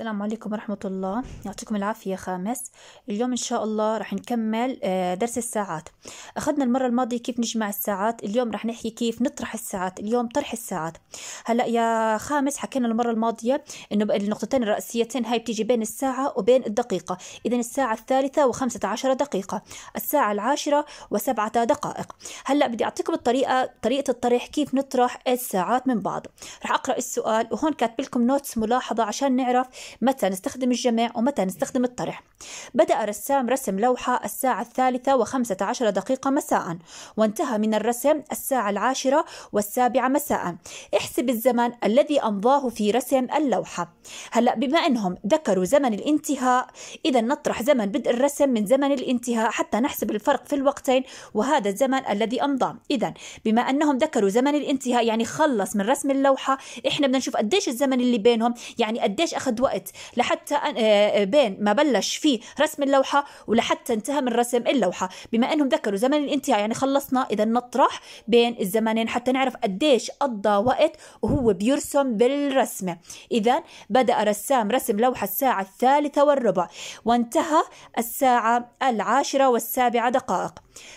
السلام عليكم ورحمة الله يعطيكم العافية خامس اليوم إن شاء الله رح نكمل آه، درس الساعات أخذنا المرة الماضية كيف نجمع الساعات اليوم رح نحكي كيف نطرح الساعات اليوم طرح الساعات هلأ يا خامس حكينا المرة الماضية إنه النقطتين الرئيسيتين هاي بتيجي بين الساعة وبين الدقيقة إذا الساعة الثالثة وخمسة عشر دقيقة الساعة العاشرة وسبعة دقائق هلأ بدي أعطيكم الطريقة طريقة الطرح كيف نطرح الساعات من بعض رح أقرأ السؤال وهون كاتب لكم نوتس ملاحظة عشان نعرف متى نستخدم الجمع ومتى نستخدم الطرح بدأ رسام رسم لوحة الساعة الثالثة وخمسة عشر دقيقة مساء وانتهى من الرسم الساعة العاشرة والسابعة مساء احسب الزمن الذي أمضاه في رسم اللوحة هلأ بما أنهم ذكروا زمن الانتهاء إذا نطرح زمن بدء الرسم من زمن الانتهاء حتى نحسب الفرق في الوقتين وهذا الزمن الذي أمضاه إذا بما أنهم ذكروا زمن الانتهاء يعني خلص من رسم اللوحة إحنا بدنا نشوف قديش الزمن اللي بينهم يعني قديش أخذ وقت الوقت لحتى آه، آه، بين ما بلش في رسم اللوحة ولحتى انتهى من رسم اللوحة بما أنهم ذكروا زمن الانتهاء يعني خلصنا إذا نطرح بين الزمنين حتى نعرف قديش قضى وقت وهو بيرسم بالرسمة إذا بدأ رسام رسم لوحة الساعة الثالثة والربع وانتهى الساعة العاشرة والسابعة دقائق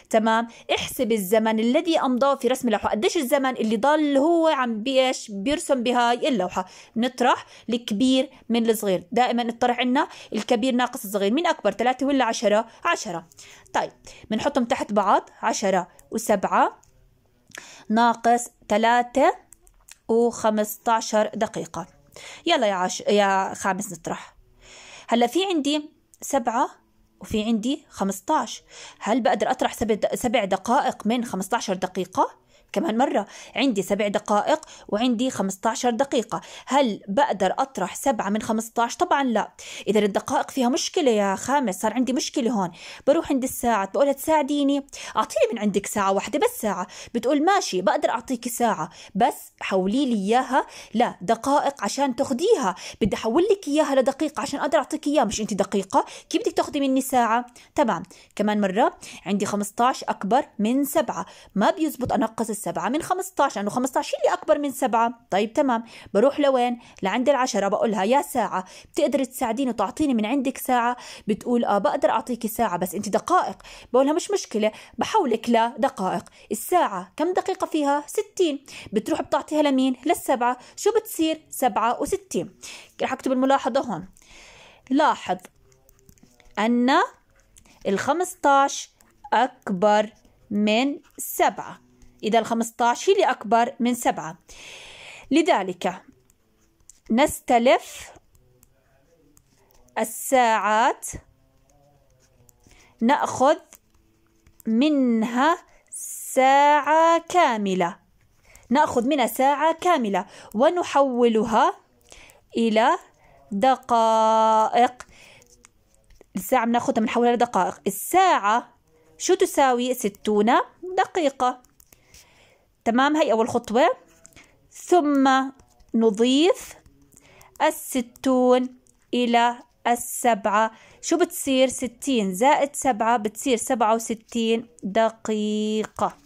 تمام احسب الزمن الذي امضاه في رسم اللوحه قديش الزمن اللي ضل هو عم بيش بيرسم بهاي اللوحه نطرح الكبير من الصغير دائما الطرح عندنا الكبير ناقص الصغير مين اكبر 3 ولا 10 10 طيب بنحطهم تحت بعض 10 و7 ناقص 3 و15 دقيقه يلا يا عش... يا خامس نطرح هلا في عندي سبعة وفي عندي 15 هل بقدر أطرح سبع دقائق من 15 دقيقة؟ كمان مرة عندي سبع دقائق وعندي 15 دقيقة هل بقدر أطرح سبعة من 15 طبعا لا إذا الدقائق فيها مشكلة يا خامس صار عندي مشكلة هون بروح عند الساعة بقولها تساعديني أعطيني من عندك ساعة واحدة بس ساعة بتقول ماشي بقدر أعطيك ساعة بس حولي لي إياها لا دقائق عشان تاخديها بدي أحول لك إياها لدقيقة عشان أقدر أعطيك إياها مش أنت دقيقة كيف بدك تاخدي مني ساعة تمام كمان مرة عندي 15 أكبر من سبعة ما بيزبط أنقص السبعة من 15 لأنه 15 اللي أكبر من سبعة طيب تمام بروح لوين لعند العشرة بقولها يا ساعة بتقدر تساعديني وتعطيني من عندك ساعة بتقول آه بقدر أعطيكي ساعة بس أنت دقائق بقولها مش مشكلة بحولك لدقائق الساعة كم دقيقة فيها 60 بتروح بتعطيها لمين للسبعة شو بتصير سبعة وستين رح أكتب الملاحظة هون لاحظ أن الخمسة عشر أكبر من سبعة إلى الخمسة عشر أكبر من سبعة لذلك نستلف الساعات نأخذ منها ساعة كاملة نأخذ منها ساعة كاملة ونحولها إلى دقائق الساعة بناخذها بنحولها لدقائق الساعة شو تساوي ستون دقيقة تمام هي أول خطوة ثم نضيف الستون إلى السبعة شو بتصير ستين زائد سبعة بتصير سبعة وستين دقيقة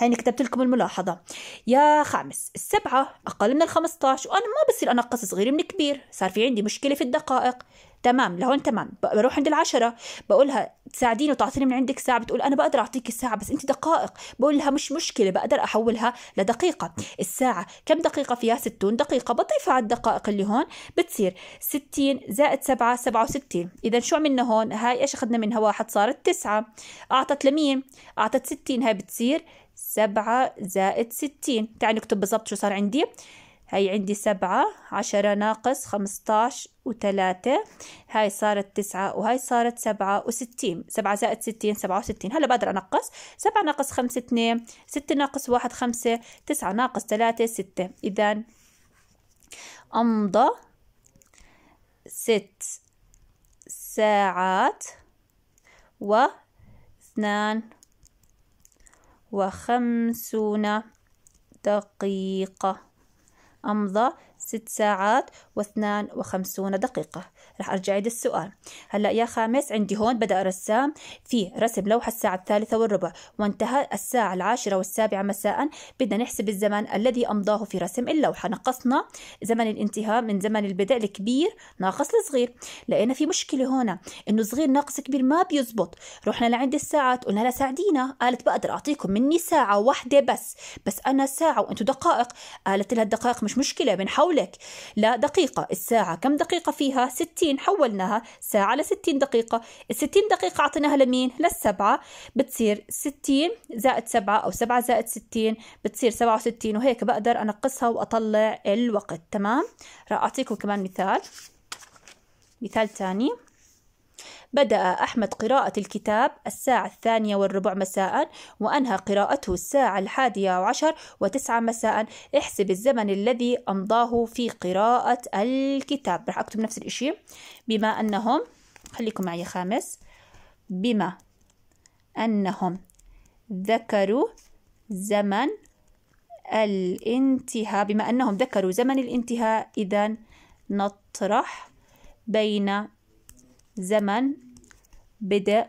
هيني كتبت لكم الملاحظة يا خامس السبعة أقل من الخمسة وأنا ما بصير أنقص صغير من كبير صار في عندي مشكلة في الدقائق تمام لهون تمام بروح عند العشرة بقولها تساعديني وتعطيني من عندك ساعة بتقول أنا بقدر أعطيك الساعة بس أنت دقائق بقول لها مش مشكلة بقدر أحولها لدقيقة الساعة كم دقيقة فيها 60 دقيقة بضيفها على الدقائق اللي هون بتصير 60 زائد 7 67 إذا شو عملنا هون هاي إيش أخذنا منها واحد صارت 9 أعطت لمين أعطت 60 هاي بتصير سبعة زائد ستين تعال نكتب بالضبط شو صار عندي هاي عندي سبعة عشرة ناقص خمستاش وتلاتة هاي صارت تسعة وهاي صارت سبعة وستين سبعة زائد ستين سبعة وستين هلا بقدر أنقص سبعة ناقص خمسة اتنين ستة ناقص واحد خمسة تسعة ناقص تلاتة ستة إذا أمضى ست ساعات واثنان وخمسون دقيقة أمضى ست ساعات واثنان وخمسون دقيقة رح أرجع عيد السؤال هلأ يا خامس عندي هون بدأ رسام في رسم لوحة الساعة الثالثة والربع وانتهى الساعة العاشرة والسابعة مساء بدنا نحسب الزمن الذي أمضاه في رسم اللوحة نقصنا زمن الانتهاء من زمن البدء الكبير ناقص الصغير لقينا في مشكلة هنا إنه صغير ناقص كبير ما بيزبط رحنا لعند الساعات قلنا لها ساعدينا قالت بقدر أعطيكم مني ساعة واحدة بس بس أنا ساعة وأنتوا دقائق قالت لها الدقائق مش مشكلة بنحاول حولك لا دقيقة الساعة كم دقيقة فيها 60 حولناها ساعة ل 60 دقيقة ال 60 دقيقة أعطيناها لمين للسبعة بتصير 60 زائد 7 أو 7 زائد 60 بتصير 67 وهيك بقدر أنقصها وأطلع الوقت تمام رأعطيكم كمان مثال مثال تاني بدأ أحمد قراءة الكتاب الساعة الثانية والربع مساء وأنهى قراءته الساعة الحادية عشر وتسعة مساء احسب الزمن الذي أمضاه في قراءة الكتاب رح أكتب نفس الإشي بما أنهم خليكم معي خامس بما أنهم ذكروا زمن الانتهاء بما أنهم ذكروا زمن الانتهاء إذا نطرح بين زمن بدء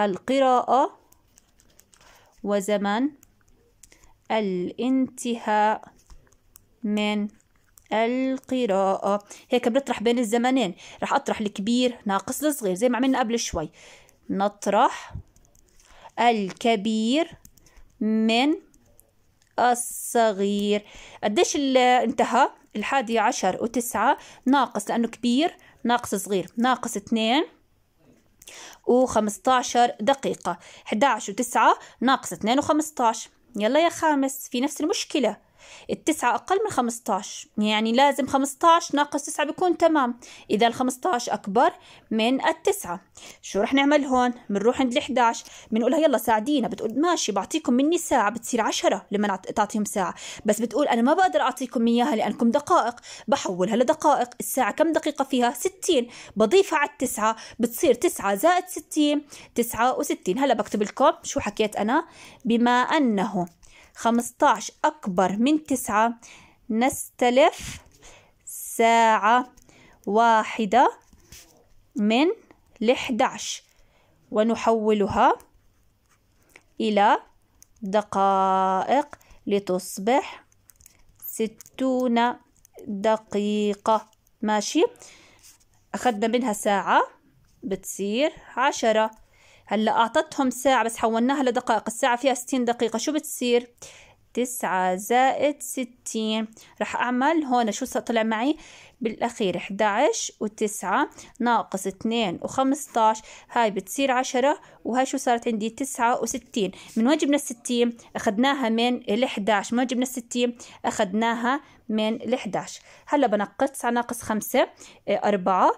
القراءة وزمن الانتهاء من القراءة هيك بنطرح بين الزمنين رح أطرح الكبير ناقص الصغير زي ما عملنا قبل شوي نطرح الكبير من الصغير قديش انتهى الحادي عشر وتسعة ناقص لأنه كبير ناقص صغير ناقص اتنين و دقيقة 11 و9 ناقص 2 و15 يلا يا خامس في نفس المشكلة التسعة أقل من 15 يعني لازم 15 ناقص 9 بيكون تمام إذا ال 15 أكبر من التسعة شو رح نعمل هون بنروح عند ال 11 بنقولها يلا ساعدينا بتقول ماشي بعطيكم مني ساعة بتصير 10 لما تعطيهم ساعة بس بتقول أنا ما بقدر أعطيكم إياها لأنكم دقائق بحولها لدقائق الساعة كم دقيقة فيها 60 بضيفها على التسعة بتصير 9 زائد 60 69 هلا بكتب لكم شو حكيت أنا بما أنه خمستاش أكبر من تسعة نستلف ساعة واحدة من لحداش ونحولها إلى دقائق لتصبح ستون دقيقة ماشي أخذنا منها ساعة بتصير عشرة هلا أعطتهم ساعة بس حولناها لدقائق الساعة فيها ستين دقيقة شو بتصير؟ تسعة زائد ستين رح أعمل هون شو طلع معي بالأخير 11 وتسعة ناقص اتنين وخمسطاش هاي بتصير عشرة وهاي شو صارت عندي تسعة وستين من وين جبنا الستين أخدناها من الإحداش من وين جبنا الستين أخدناها من الإحداش هلا بنقص تسعة ناقص خمسة آه، أربعة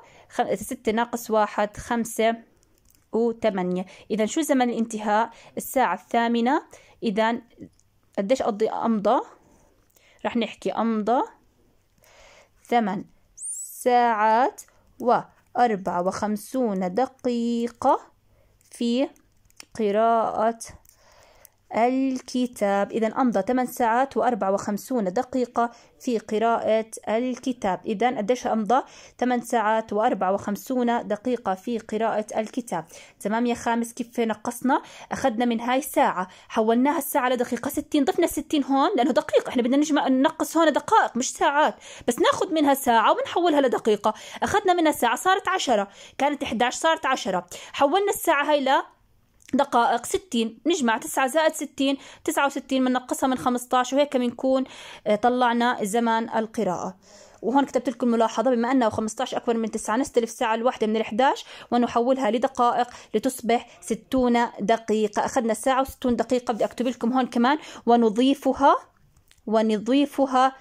ستة ناقص واحد خمسة وثمانية إذا شو زمن الانتهاء الساعة الثامنة إذا قديش قضي أمضى رح نحكي أمضى ثمان ساعات وأربعة وخمسون دقيقة في قراءة الكتاب إذا أمضى 8 ساعات و54 دقيقة في قراءة الكتاب إذا قديش أمضى 8 ساعات و54 دقيقة في قراءة الكتاب تمام يا خامس كيف نقصنا أخذنا من هاي ساعة حولناها الساعة لدقيقة 60 ضفنا 60 هون لأنه دقيقة إحنا بدنا نجمع ننقص هون دقائق مش ساعات بس ناخذ منها ساعة ونحولها لدقيقة أخذنا منها ساعة صارت 10 كانت 11 صارت 10 حولنا الساعة هاي ل دقائق 60 نجمع 9 زائد 60 69 بننقصها من, من 15 وهيك بنكون آه، طلعنا زمن القراءة وهون كتبت لكم ملاحظة بما أنه 15 أكبر من 9 نستلف الساعة الواحدة من 11 ونحولها لدقائق لتصبح 60 دقيقة أخذنا ساعة و60 دقيقة بدي أكتب لكم هون كمان ونضيفها ونضيفها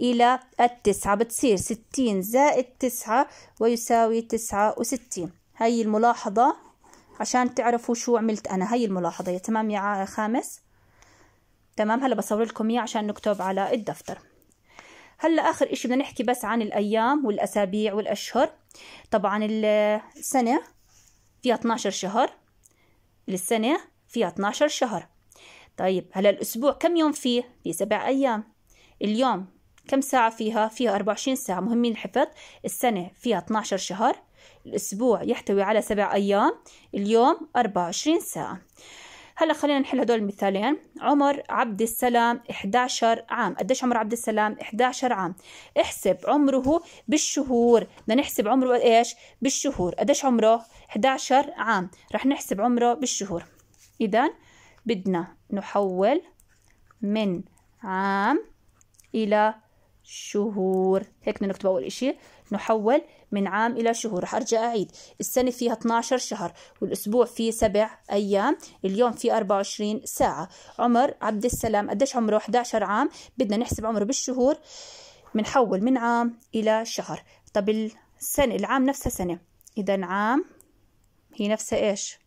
إلى التسعة بتصير 60 زائد 9 ويساوي 69 هاي الملاحظة عشان تعرفوا شو عملت أنا هاي الملاحظة يا تمام يا خامس تمام هلا بصور لكم اياه عشان نكتب على الدفتر هلا اخر اشي بدنا نحكي بس عن الايام والاسابيع والاشهر طبعا السنة فيها 12 شهر للسنة فيها 12 شهر طيب هلا الاسبوع كم يوم فيه في سبع ايام اليوم كم ساعة فيها فيها 24 ساعة مهمين الحفظ السنة فيها 12 شهر الأسبوع يحتوي على سبع أيام اليوم 24 ساعة هلا خلينا نحل هدول المثالين عمر عبد السلام 11 عام قديش عمر عبد السلام 11 عام احسب عمره بالشهور بدنا نحسب عمره ايش بالشهور قديش عمره 11 عام رح نحسب عمره بالشهور اذا بدنا نحول من عام الى شهور هيك بدنا نكتب اول اشي نحول من عام إلى شهور رح أرجع أعيد السنة فيها 12 شهر والأسبوع فيه سبع أيام اليوم فيه 24 ساعة عمر عبد السلام قديش عمره 11 عام بدنا نحسب عمره بالشهور بنحول من عام إلى شهر طب السنة العام نفسها سنة إذا عام هي نفسها إيش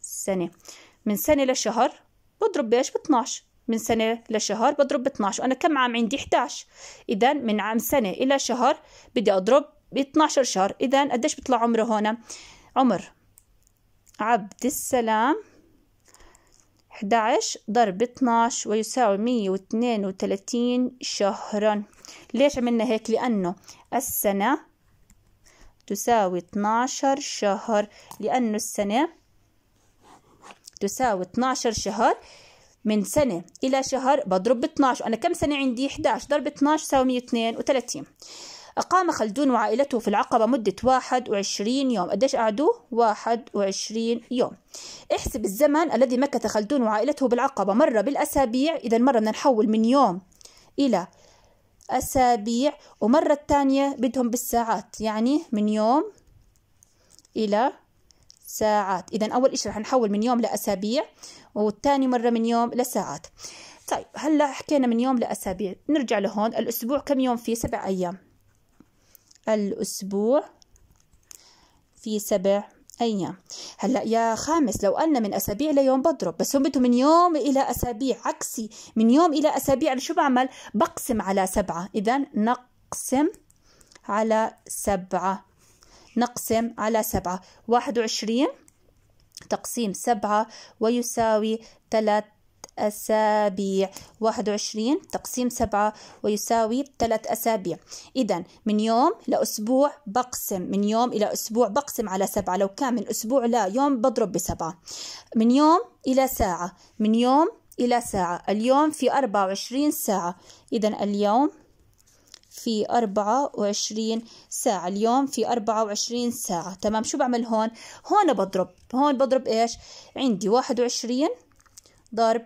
سنة من سنة لشهر بضرب بإيش ب 12 من سنة لشهر بضرب ب 12 وأنا كم عام عندي 11 إذا من عام سنة إلى شهر بدي أضرب ب 12 شهر اذا قديش بيطلع عمره هون عمر عبد السلام 11 ضرب 12 ويساوي 132 شهرا ليش عملنا هيك لأنه السنة تساوي 12 شهر لأنه السنة تساوي 12 شهر من سنة إلى شهر بضرب ب 12 أنا كم سنة عندي 11 ضرب 12 يساوي 132 أقام خلدون وعائلته في العقبة مدة 21 يوم قديش قعدوا؟ 21 يوم احسب الزمن الذي مكث خلدون وعائلته بالعقبة مرة بالأسابيع إذا مرة بدنا نحول من يوم إلى أسابيع ومرة الثانية بدهم بالساعات يعني من يوم إلى ساعات إذا أول إشي رح نحول من يوم لأسابيع والثاني مرة من يوم لساعات طيب هلا حكينا من يوم لأسابيع نرجع لهون الأسبوع كم يوم فيه سبع أيام الأسبوع في سبع أيام هلا يا خامس لو قلنا من أسابيع ليوم بضرب بس هم بدهم من يوم إلى أسابيع عكسي من يوم إلى أسابيع أنا يعني شو بعمل بقسم على سبعة إذا نقسم على سبعة نقسم على سبعة واحد وعشرين تقسيم سبعة ويساوي ثلاث أسابيع واحد وعشرين تقسيم سبعة ويساوي ثلاث أسابيع إذا من يوم لأسبوع بقسم من يوم إلى أسبوع بقسم على سبعة لو كان من أسبوع لا يوم بضرب بسبعة من يوم إلى ساعة من يوم إلى ساعة اليوم في أربعة وعشرين ساعة إذا اليوم في أربعة وعشرين ساعة اليوم في أربعة وعشرين ساعة تمام شو بعمل هون هون بضرب هون بضرب إيش عندي واحد وعشرين ضرب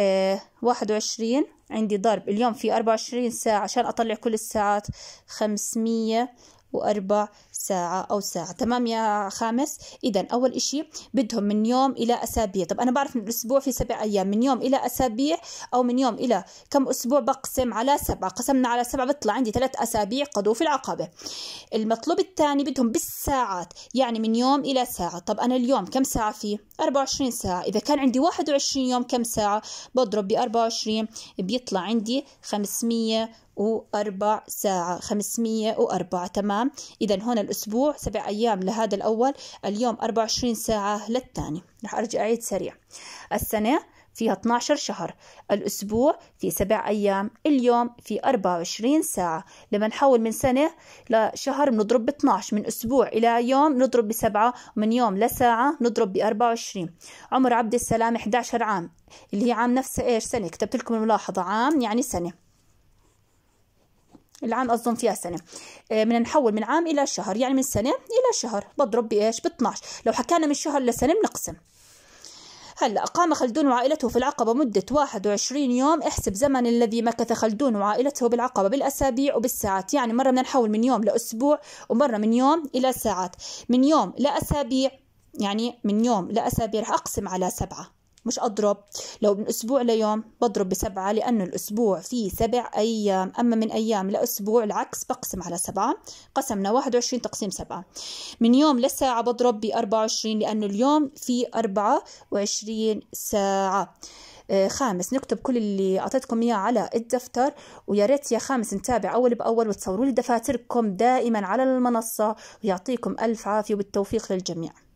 آه، واحد وعشرين عندي ضرب اليوم في أربعة وعشرين ساعة عشان أطلع كل الساعات خمسمية وأربع ساعة أو ساعة تمام يا خامس إذا أول إشي بدهم من يوم إلى أسابيع طب أنا بعرف من الأسبوع في سبع أيام من يوم إلى أسابيع أو من يوم إلى كم أسبوع بقسم على سبعة قسمنا على سبعة بطلع عندي ثلاث أسابيع قضوا في العقبة المطلوب الثاني بدهم بالساعات يعني من يوم إلى ساعة طب أنا اليوم كم ساعة فيه 24 ساعة إذا كان عندي 21 يوم كم ساعة بضرب ب 24 بيطلع عندي 500 وأربع ساعة 504 تمام إذا هون الأسبوع سبع أيام لهذا الأول اليوم 24 ساعة للثاني رح أرجع أعيد سريع السنة فيها 12 شهر الأسبوع في سبع أيام اليوم في 24 ساعة لما نحول من سنة لشهر بنضرب ب 12 من أسبوع إلى يوم نضرب بسبعة ومن يوم لساعة نضرب ب 24 عمر عبد السلام 11 عام اللي هي عام نفسه إيش سنة كتبت لكم الملاحظة عام يعني سنة العام قصدهم فيها سنه بدنا آه، نحول من عام الى شهر يعني من سنه الى شهر بضرب بايش ب 12 لو حكينا من شهر لسنه بنقسم هلا أقام خلدون وعائلته في العقبة مدة 21 يوم احسب زمن الذي مكث خلدون وعائلته بالعقبة بالأسابيع وبالساعات يعني مرة بدنا نحول من يوم لأسبوع ومرة من يوم إلى ساعات من يوم لأسابيع يعني من يوم لأسابيع رح أقسم على سبعة مش أضرب لو من أسبوع ليوم بضرب بسبعة لأنه الأسبوع فيه سبع أيام أما من أيام لأسبوع العكس بقسم على سبعة قسمنا 21 تقسيم سبعة من يوم لساعة بضرب ب 24 لأنه اليوم فيه 24 ساعة آه، خامس نكتب كل اللي اعطيتكم اياه على الدفتر ويا ريت يا خامس نتابع اول باول وتصوروا لي دفاتركم دائما على المنصه ويعطيكم الف عافيه وبالتوفيق للجميع